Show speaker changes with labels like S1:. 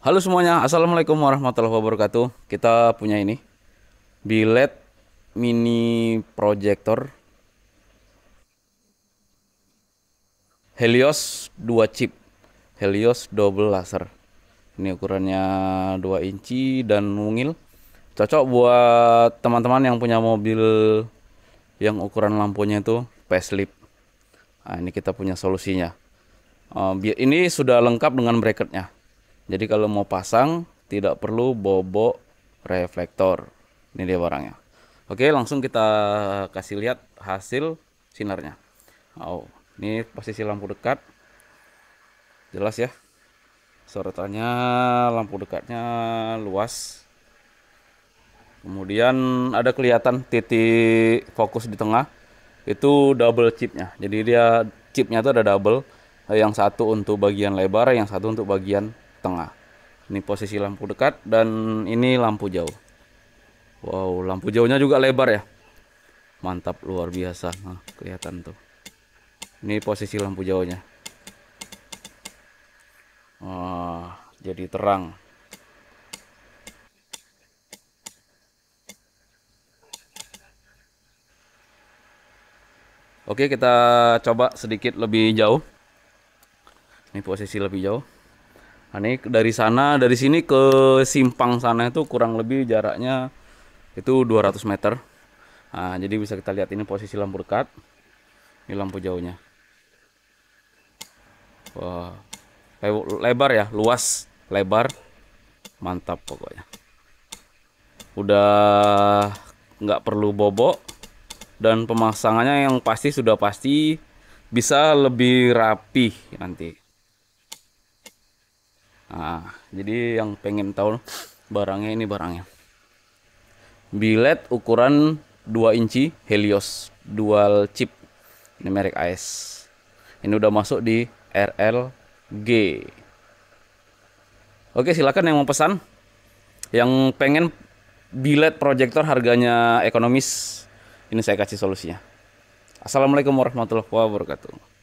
S1: Halo semuanya, Assalamualaikum warahmatullahi wabarakatuh Kita punya ini Bilet mini projector Helios 2 chip Helios double laser Ini ukurannya 2 inci dan mungil Cocok buat teman-teman yang punya mobil Yang ukuran lampunya itu facelift Nah ini kita punya solusinya eh, Ini sudah lengkap dengan bracketnya jadi kalau mau pasang tidak perlu bobo reflektor. Ini dia barangnya. Oke, langsung kita kasih lihat hasil sinarnya. Oh, ini posisi lampu dekat. Jelas ya. sorotannya lampu dekatnya luas. Kemudian ada kelihatan titik fokus di tengah. Itu double chipnya. Jadi dia chipnya itu ada double. Yang satu untuk bagian lebar, yang satu untuk bagian tengah ini posisi lampu dekat dan ini lampu jauh wow lampu jauhnya juga lebar ya mantap luar biasa nah, kelihatan tuh ini posisi lampu jauhnya Wah, jadi terang Oke, kita coba sedikit lebih jauh. Ini posisi lebih jauh. Nah, ini dari sana dari sini ke simpang sana itu kurang lebih jaraknya itu 200 meter. Nah, jadi bisa kita lihat ini posisi lampu dekat. Ini lampu jauhnya. Wah. Lebar ya, luas, lebar. Mantap pokoknya. Udah nggak perlu bobok dan pemasangannya yang pasti sudah pasti bisa lebih rapi nanti. Nah, jadi yang pengen tahu barangnya ini barangnya. Bilet ukuran 2 inci Helios dual chip. Ini merek AS. Ini udah masuk di RLG. Oke, silakan yang mau pesan. Yang pengen bilet proyektor harganya ekonomis, ini saya kasih solusinya. Assalamualaikum warahmatullahi wabarakatuh.